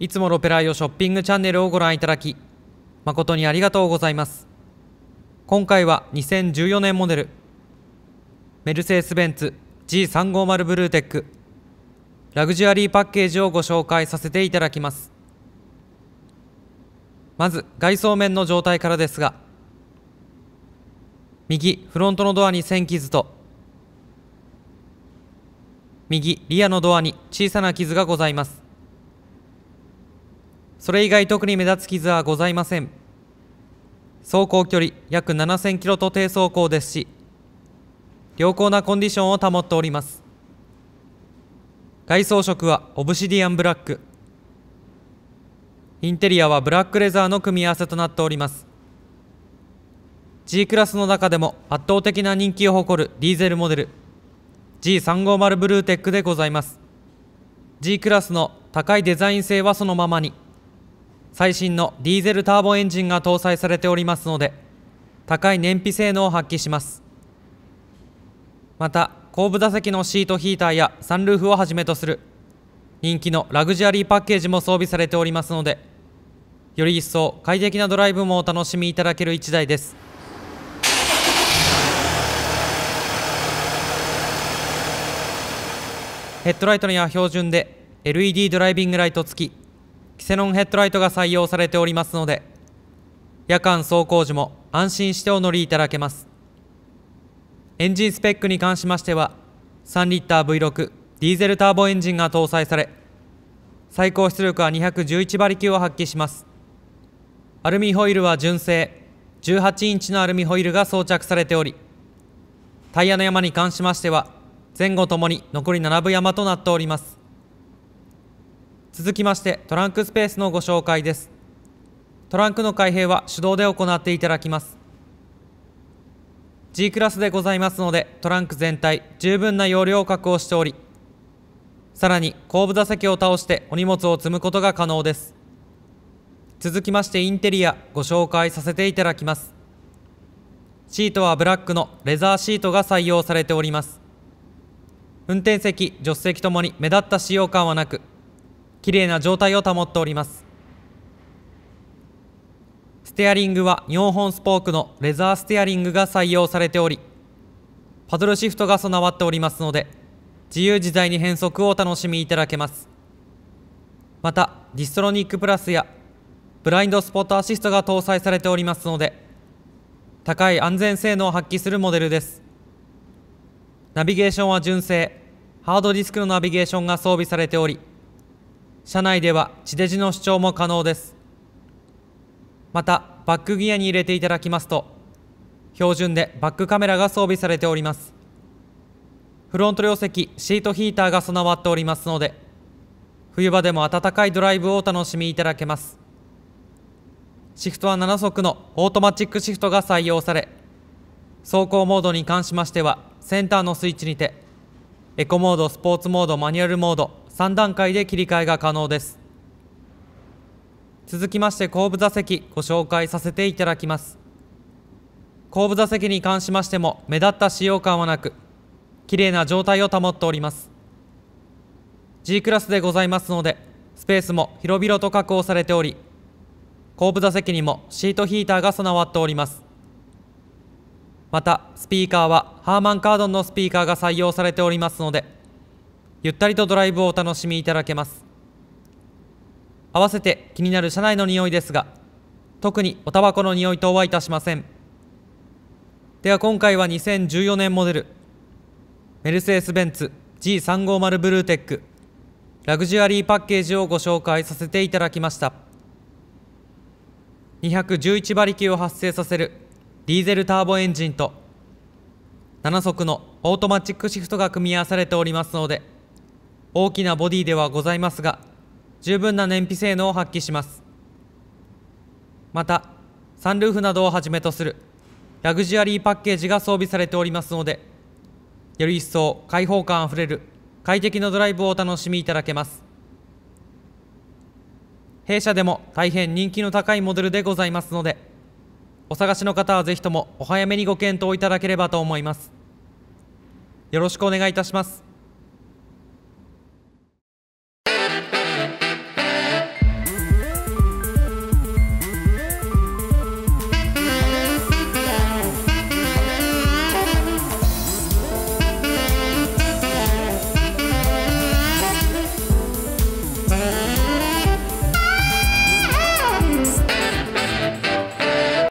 いつもロペライオショッピングチャンネルをご覧いただき誠にありがとうございます今回は2014年モデルメルセデス・ベンツ G350 ブルーテックラグジュアリーパッケージをご紹介させていただきますまず外装面の状態からですが右フロントのドアに線傷と右リアのドアに小さな傷がございますそれ以外特に目立つ傷はございません走行距離約7000キロと低走行ですし良好なコンディションを保っております外装色はオブシディアンブラックインテリアはブラックレザーの組み合わせとなっております G クラスの中でも圧倒的な人気を誇るディーゼルモデル G350 ブルーテックでございます G クラスの高いデザイン性はそのままに最新のディーゼルターボエンジンが搭載されておりますので高い燃費性能を発揮しますまた後部座席のシートヒーターやサンルーフをはじめとする人気のラグジュアリーパッケージも装備されておりますのでより一層快適なドライブもお楽しみいただける1台ですヘッドライトには標準で LED ドライビングライト付きキセノンヘッドライトが採用されておりますので夜間走行時も安心してお乗りいただけますエンジンスペックに関しましては3リッター V6 ディーゼルターボエンジンが搭載され最高出力は211馬力を発揮しますアルミホイルは純正18インチのアルミホイルが装着されておりタイヤの山に関しましては前後ともに残り7分山となっております続きましてトランクスペースのご紹介ですトランクの開閉は手動で行っていただきます G クラスでございますのでトランク全体十分な容量を確保しておりさらに後部座席を倒してお荷物を積むことが可能です続きましてインテリアご紹介させていただきますシートはブラックのレザーシートが採用されております運転席助手席ともに目立った使用感はなく綺麗な状態を保っておりますステアリングは4本スポークのレザーステアリングが採用されておりパドルシフトが備わっておりますので自由自在に変速をお楽しみいただけますまたディストロニックプラスやブラインドスポットアシストが搭載されておりますので高い安全性能を発揮するモデルですナビゲーションは純正ハードディスクのナビゲーションが装備されており車内では地デジの視聴も可能ですまたバックギアに入れていただきますと標準でバックカメラが装備されておりますフロント両席シートヒーターが備わっておりますので冬場でも暖かいドライブをお楽しみいただけますシフトは7速のオートマチックシフトが採用され走行モードに関しましてはセンターのスイッチにてエコモードスポーツモードマニュアルモード3段階で切り替えが可能です続きまして後部座席ご紹介させていただきます後部座席に関しましても目立った使用感はなく綺麗な状態を保っております G クラスでございますのでスペースも広々と確保されており後部座席にもシートヒーターが備わっておりますまたスピーカーはハーマンカードンのスピーカーが採用されておりますのでゆったりとドライブをお楽しみいただけます合わせて気になる車内の匂いですが特におタバコの匂い等はいたしませんでは今回は2014年モデルメルセデス・ベンツ G350 ブルーテックラグジュアリーパッケージをご紹介させていただきました211馬力を発生させるディーゼルターボエンジンと7速のオートマチックシフトが組み合わされておりますので大きなボディではございますが十分な燃費性能を発揮しますまたサンルーフなどをはじめとするラグジュアリーパッケージが装備されておりますのでより一層開放感あふれる快適なドライブをお楽しみいただけます弊社でも大変人気の高いモデルでございますのでお探しの方はぜひともお早めにご検討いただければと思いますよろしくお願いいたします